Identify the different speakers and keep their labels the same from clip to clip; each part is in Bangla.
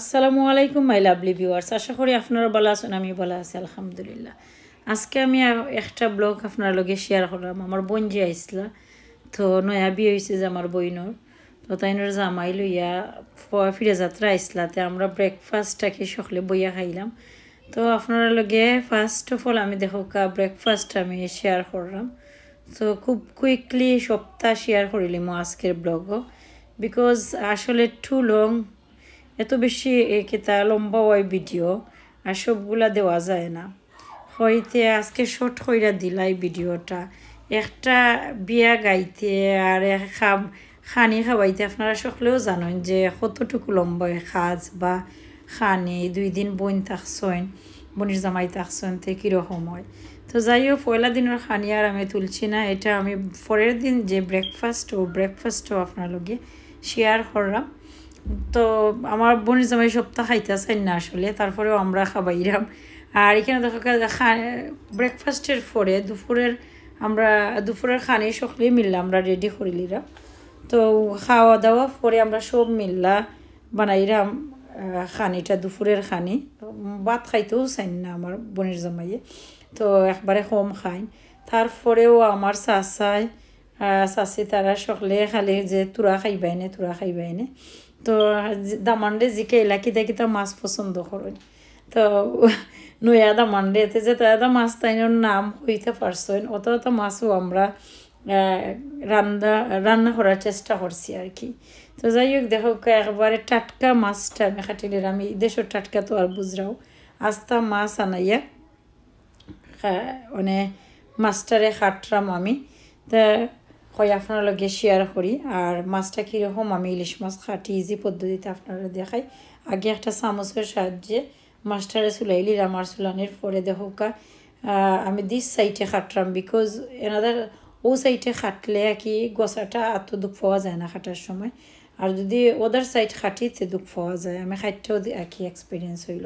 Speaker 1: আসসালামু আলাইকুম মাই লাভলি ভিউয়ার্স আশা করি আপনারা ভালো আছেন আমি ভালো আছি আলহামদুলিল্লাহ আজকে আমি একটা ব্লগ আপনার লগে শেয়ার করলাম আমার বোন যে আইসলা তো নয়া বিয়ে হয়েছে যে আমার বইনর তো তাইনর জামাই লইয়া ফিরে যাত্রা আইসলাতে আমরা ব্রেকফাস্টটাকে সকলে বইয়া খাইলাম তো আপনারা লগে ফার্স্ট অফ অল আমি দেখো কা ব্রেকফাস্ট আমি শেয়ার করলাম তো খুব কুইকলি সপ্তাহ শেয়ার করিলিম আজকের ব্লগও বিকজ আসলে টু লং এত বেশি খেতা লম্বা হয় ভিডিও আর সবগুলা দেওয়া যায় না হইতে আজকে শর্ট হইরা দিলাই ভিডিওটা একটা বিয়া গাইতে আর খাম খানি খাওয়াইতে আপনারা সকলেও জানেন যে কতটুকু লম্বা খাজ বা খানি দুই দিন বোন থাকছেন বনির জামাই থাকছেন তে কীরকম হয় তো যাই হোক পয়লা দিনের খানি আর আমি তুলছি না এটা আমি পরের দিন যে ব্রেকফাস্ট ও ব্রেকফাস্টও আপনার লগে শেয়ার করলাম তো আমার বোনের জামাই সপ্তাহ খাইতে চাই না আসলে তারপরেও আমরা খাবাইরাম আর এখানে দেখো ব্রেকফাস্টের পরে দুপুরের আমরা দুপুরের খানি সকলেই মিললা আমরা রেডি করিলিরা তো খাওয়া দাওয়া পরে আমরা সব মিললা বানাইরাম খানিটা দুপুরের খানি ভাত খাইতেও চাই না আমার বোনের জামাইয়ে তো একবারে কম খাই তারপরেও আমার চাচাই চাষি তারা সকলে খালি যে তুরা খাইবাই নে তুরা খাইবাই নে তো দামান্ডে জিকে এলাকি দেখি তো মাছ পছন্দ করেন তো নয়া দামান্ডে এতে যে তো এটা মাছ তাই নাম হইতে পারছ অত অত মাছও আমরা রান্না রান্না করার চেষ্টা করছি আর কি তো যাই হোক দেখো একবারে টাটকা মাছটা আমি খাটিলের আমি দেশের টাটকা তো আর বুঝরাও আস্তা মাছ আনাইয়া হ্যাঁ, মানে মাছটারে খাটরাম আমি তা হয় আপনার লগে শেয়ার করি আর মাছটা কীরকম আমি ইলিশ মাছ খাটি ইজি পদ্ধতিতে আপনারা দেখাই আগে একটা চামচের সাহায্যে মাছটারে চুলাইলি আমার চুলানির পরে দেখা আমি দিস সাইডে খাটলাম বিকজ এনাদার ও সাইডে খাটলে কি গোসাটা এত দুঃখ পাওয়া যায় না খাটার সময় আর যদি ওদার সাইড খাটিতে দুঃখ পাওয়া যায় আমি খাটটাও একই এক্সপিরিয়েন্স হইল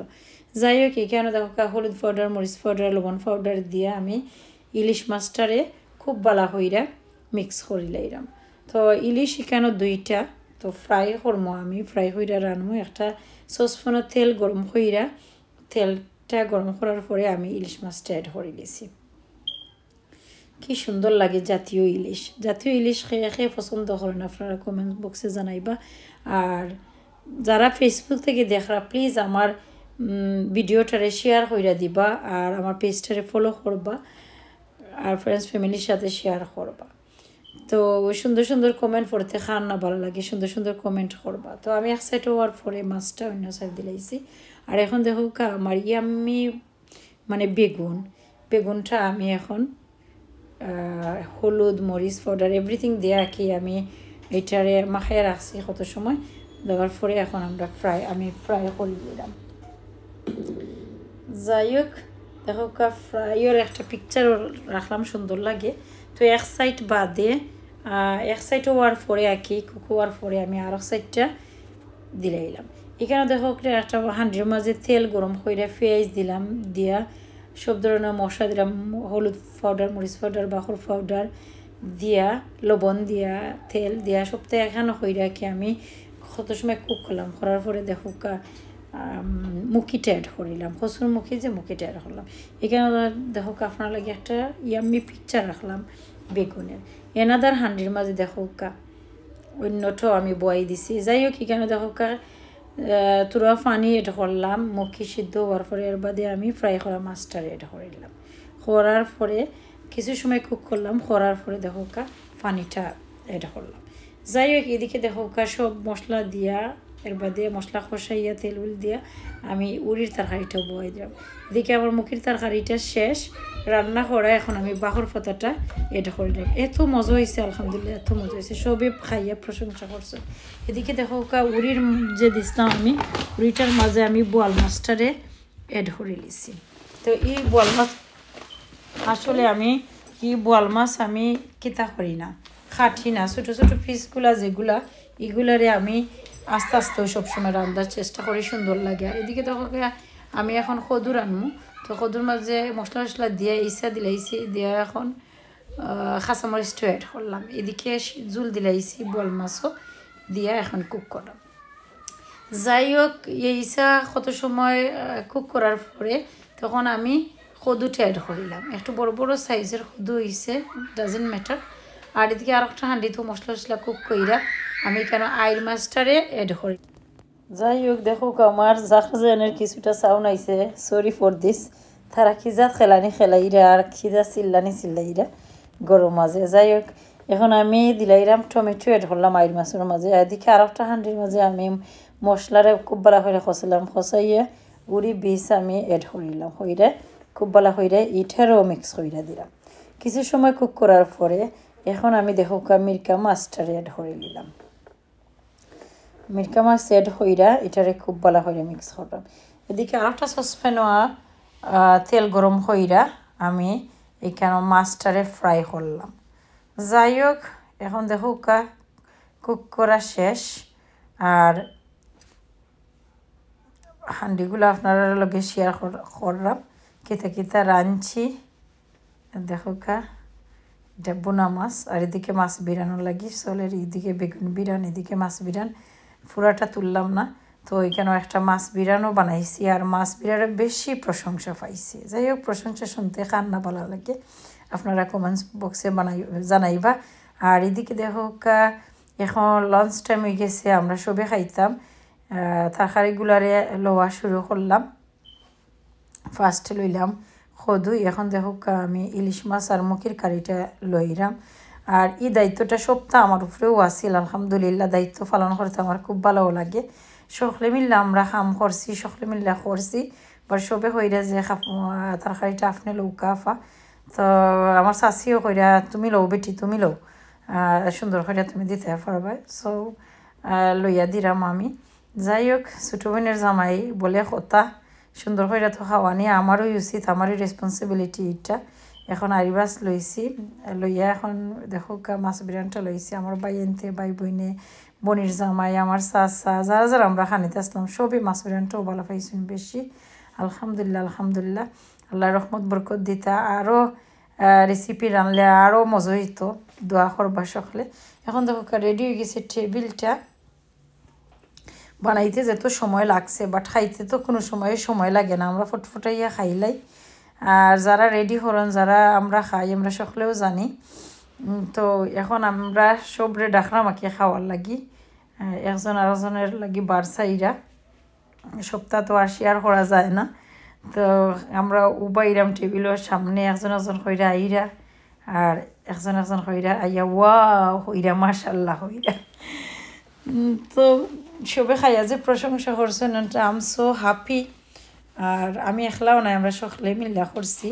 Speaker 1: যাই হোক কেন দেখা হলুদ পাউডার মরিচ পাউডার লবণ পাউডার দিয়ে আমি ইলিশ মাছটারে খুব বালা হইরা মিক্স করি লাইরাম তো ইলিশ এখানে দুইটা তো ফ্রাই করমো আমি ফ্রাই হইরা রানমো একটা সসপেনের তেল গরম হইরা তেলটা গরম করার পরে আমি ইলিশ মাছটা অ্যাড করে দিয়েছি কি সুন্দর লাগে জাতীয় ইলিশ জাতীয় ইলিশ খেয়ে খেয়ে পছন্দ করেন আপনারা কমেন্ট বক্সে জানাইবা আর যারা ফেসবুক থেকে দেখরা প্লিজ আমার ভিডিওটারে শেয়ার হইরা দিবা আর আমার পেজটারে ফলো করবা আর ফ্রেন্ডস ফ্যামিলির সাথে শেয়ার করবা তো সুন্দর সুন্দর কমেন্ট পড়তে খান না ভালো লাগে সুন্দর সুন্দর কমেন্ট করবা তো আমি এক সাইড হওয়ার পরে মাছটা অন্য সাইড দিলাইছি আর এখন দেখো আমার ইয়ামি মানে বেগুন বেগুনটা আমি এখন হলুদ মরিচ পাউডার এভরিথিং দেয়া কি আমি এটারে মাখায় রাখছি কত সময় দেওয়ার পরে এখন আমরা ফ্রাই আমি ফ্রাই করে দিলাম যাই হোক দেখো ফ্রাইয়ের একটা পিকচারও রাখলাম সুন্দর লাগে তো এক সাইড বাদে এক সাইড হওয়ার পরে আঁকি কুকু কুক হওয়ার পরে আমি আরও সাইডটা দিলে দিলাম এখানে দেখো একটা হাঁড়ির মাঝে তেল গরম করে পেঁয়াজ দিলাম দিয়া সব ধরনের মশলা দিলাম হলুদ পাউডার মরিচ পাউডার বাহর পাউডার দিয়া লবণ দিয়া তেল দিয়া সপ্তাহে এখানে রাখি আমি কত সময় কুক করলাম করার পরে দেখো মুকিটা ট্যাড করিলাম কচুর মুখি যে মুকিটা ট্যাড করলাম এখানে দেখো আপনার লাগে একটা ইয়াম্মি পিকচার রাখলাম বেগুনের এনাদার হান্ডির মাঝে দেখো কা অন্যটাও আমি বয়ে দিছি যাই হোক এখানে দেখো কা তুরা পানি এড করলাম মুখি সিদ্ধ হওয়ার পরে এর বাদে আমি ফ্রাই করা মাছটা এড করিলাম করার পরে কিছু সময় কুক করলাম করার পরে দেখো কা পানিটা এড করলাম যাই হোক এদিকে দেখো কা সব মশলা দিয়া এর বাদে মশলা কষাইয়া তেল উল দিয়া আমি উড়ির তরকারিটা বয়ে দিলাম এদিকে আমার মুখির তরকারিটা শেষ রান্না করা এখন আমি বাহর পাতাটা এটা করে দিলাম এত মজা হয়েছে আলহামদুলিল্লাহ এত মজা হয়েছে সবে খাইয়া প্রশংসা করছে এদিকে দেখো কা উড়ির যে দিছিলাম আমি উড়িটার মাঝে আমি বোয়াল মাছটারে এড করে নিছি তো এই বোয়াল মাছ আসলে আমি কি বোয়াল মাছ আমি কিতা করি না খাটি না ছোটো ছোটো পিসগুলা যেগুলা এগুলারে আমি আস্তে আস্তে সবসময় রান্ধার চেষ্টা করি সুন্দর লাগে আর এদিকে তখন আমি এখন খদুর আনমু তো খদুর মাঝে মশলা টশলা দিয়ে ইসা দিলাইছি দিয়ে এখন খাঁচামরিচটা অ্যাড করলাম এদিকে জুল দিলাইছি বল মাছও দিয়ে এখন কুক করলাম যাই হোক ইসা কত সময় কুক করার পরে তখন আমি খদুটা অ্যাড করিলাম একটু বড় বড় সাইজের খদু হইছে ডাজেন্ট ম্যাটার আর এদিকে আর একটা হাঁডি তো মশলা টশলা কুক কইরা আমি কেন আইল মাস্টারে এড করি যাই হোক দেখুক আমার জাহাজের কিছুটা সাউন্ড আইসে সরি ফর দিস তারা খিজা খেলানি খেলাইরা আর খিজা চিল্লানি চিল্লাইরা গরম মাঝে যাই হোক এখন আমি দিলাইরাম টমেটো এড করলাম আইল মাছের মাঝে এদিকে আর একটা হান্ডির মাঝে আমি মশলারে খুব ভালো হয়ে খসলাম খসাইয়ে গুড়ি বীজ আমি এড করিলাম হইরে খুব ভালো হইরে ইটেরও মিক্স কইরা দিলাম কিছু সময় কুক করার পরে এখন আমি দেখো মিরকা মাছটারে এড করে নিলাম মিরকামার সেট হইরা এটারে খুব বলা হই মিক্স করলাম এদিকে আর একটা সসপ্যানও তেল গরম হইরা আমি এখানে মাছটারে ফ্রাই করলাম যাই হোক এখন দেখো কা কুক করা শেষ আর হান্ডিগুলো আপনারা লগে শেয়ার করলাম কিতা কেতা রাঁধছি দেখো কা এটা বোনা মাছ আর এদিকে মাছ বিরানো লাগি সলের এদিকে বেগুন বিরান এদিকে মাছ বিরান পুরাটা তুললাম না তো ওইখানেও একটা মাছ বিরানও বানাইছি আর মাছ বিরানের বেশি প্রশংসা পাইছি যাই হোক প্রশংসা শুনতে কার না ভালো লাগে আপনারা কমেন্টস বক্সে বানাই জানাইবা আর এদিকে দেখোকা এখন লঞ্চ টাইম হয়ে গেছে আমরা সবে খাইতাম তরকারিগুলারে লওয়া শুরু করলাম ফার্স্ট লইলাম খদু এখন দেখোকা আমি ইলিশ মাছ আর মুখের কারিটা লইলাম আর এই দায়িত্বটা সপ্তাহ আমার উপরেও আসিল আলহামদুলিল্লাহ দায়িত্ব পালন করতে আমার খুব ভালো লাগে সকলে মিললে আমরা খাম করছি সকলে মিললে করছি বা সবে হইরা যে তরকারিটা আপনি লৌকা আফা তো আমার শাশিও কইরা তুমি লও বেটি তুমি লও সুন্দর করে তুমি দিতে পারবে সো লইয়া দিলাম আমি যাই হোক ছোটো বোনের জামাই বলে কথা সুন্দর করে তো খাওয়া নিয়ে আমারও উচিত আমারই রেসপন্সিবিলিটি এটা এখন আরিবাস লইছি লইয়া এখন দেখো মাছ বিরানটা লইছি আমার বাই এনতে বাই বইনে বনির জামাই আমার চাচা যারা যারা আমরা খানিতে আসলাম সবই মাছ বিরিয়ানিটাও ভালো পাইছুন বেশি আলহামদুলিল্লাহ আলহামদুলিল্লাহ আল্লাহ রহমত বরকত দিতা আরও রেসিপি রানলে আরও মজা হইতো দোয়া করবা সকলে এখন দেখো রেডি হয়ে গেছে টেবিলটা বানাইতে যেত সময় লাগছে বাট খাইতে তো কোনো সময় সময় লাগে না আমরা ফটফটাইয়া খাইলাই আর যারা রেডি হলেন যারা আমরা খাই আমরা সকলেও জানি তো এখন আমরা সবরে ডাকরা মাখিয়ে খাওয়ার লাগি একজন আরেকজনের লাগি বারসাইরা সপ্তাহ তো আর করা যায় না তো আমরা উবাইরাম টেবিলের সামনে একজন একজন হইরা আইরা আর একজন একজন হইরা আইয়া ওয়া হইরা মার্শাল্লাহ হইরা তো সবে খাইয়া যে প্রশংসা করছেন আম সো হ্যাপি আর আমি একলাও নাই আমরা সকলে মিল্লা করছি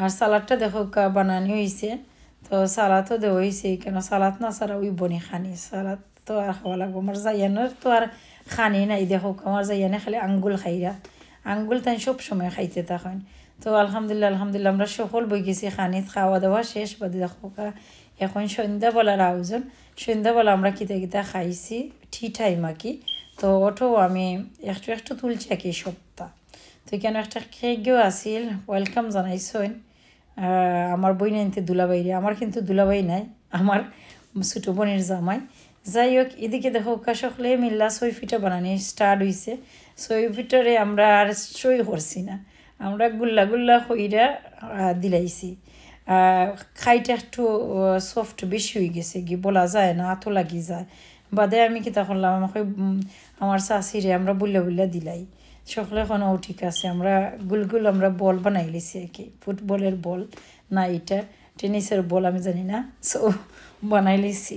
Speaker 1: আর সালাদটা দেখো বানানি হয়েছে তো সালাদও দেওয়া হয়েছে কেন সালাদ না ছাড়া ওই বনি খানি সালাদ তো আর খাওয়া লাগবো আমার জাইয়ানের তো আর খানি নাই দেখো আমার জাইয়ানে খালি আঙ্গুল খাইরা আঙ্গুল তাই সব সময় খাইতে তখন তো আলহামদুলিল্লাহ আলহামদুলিল্লাহ আমরা সকল বই গেছি খানিত খাওয়া দাওয়া শেষ বাদে দেখো এখন সন্ধ্যাবেলার আয়োজন সন্ধ্যাবেলা আমরা কিতা কিতা খাইছি ঠিঠাই মাকি তো ওঠো আমি একটু একটু তুলছি একই সপ্তাহ তো এখানে একটা খেয়েও আসিল ওয়েলকাম জানাইছেন আমার বই নাই দুলাবাইরে আমার কিন্তু দুলাবাই নাই আমার ছোটো বোনের জামাই যাই হোক এদিকে দেখো সকলে মিল্লা সই ফিটা বানানি স্টার্ট হয়েছে সই ফিটারে আমরা আর সই করছি না আমরা গুল্লা গুল্লা হইরা দিলাইছি খাইটা একটু সফট বেশি হয়ে গেছে কি বলা যায় না আতো লাগি যায় বাদে আমি কিতা করলাম আমাকে আমার চাষিরে আমরা বুলে বুলে দিলাই সকলে ও ঠিক আছে আমরা গুলগুল আমরা বল বানাই লিছি আর কি ফুটবলের বল না এটা টেনিসের বল আমি জানি না সো বানাই লিছি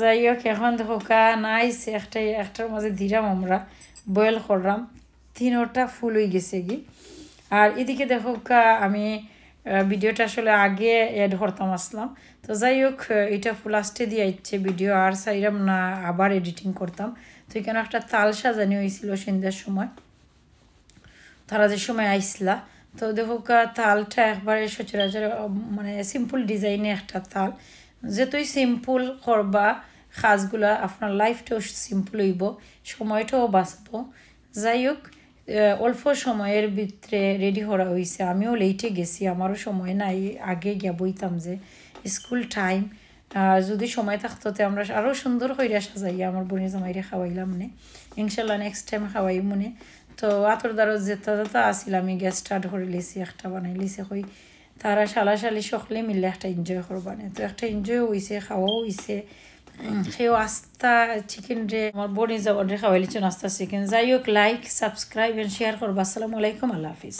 Speaker 1: যাই হোক এখন দেখো কা নাইছে একটাই একটার মাঝে দিলাম আমরা বয়েল করলাম তিনোটা ফুল হয়ে গেছে কি আর এদিকে দেখো কা আমি ভিডিওটা আসলে আগে এড করতাম আসলাম তো যাই হোক এটা ফুলাস্টে দিয়ে ইচ্ছে ভিডিও আর সাইরাম না আবার এডিটিং করতাম তো এখানে একটা তাল সাজানি হয়েছিল সন্ধ্যার সময় তারা যে সময় আইসলা তো দেখো তালটা একবারে সচরাচর মানে সিম্পল ডিজাইনে একটা তাল যেহেতুই সিম্পল করবা সাজগুলা আপনার লাইফটাও সিম্পল হইব সময়টাও বাঁচব যাই হোক অল্প সময়ের ভিতরে রেডি হওয়া হয়েছে আমিও লেটে গেছি আমারও সময় নাই আগে গিয়া বইতাম যে স্কুল টাইম যদি সময় থাকতো তে আমরা আরও সুন্দর হইয়া যাই আমার বোনের জামাইরে খাওয়াইলাম মানে ইনশাল্লাহ নেক্সট টাইম খাওয়াই মনে তো আতর দ্বারা যেতা যেতা আসিল আমি গ্যাস স্টার্ট করে লিছি একটা বানাই লিছে কই তারা সালি সকলে মিলে একটা এনজয় করবানে তো একটা এনজয় হয়েছে খাওয়াও হয়েছে সেও আস্থা চিকেন রে আমার বোন ইজ রেখা হইলে আস্থা চিকেন যাই হোক লাইক সাবস্ক্রাইব এন্ড শেয়ার করবো আসসালামু আলাইকুম আল্লাহ হাফিজ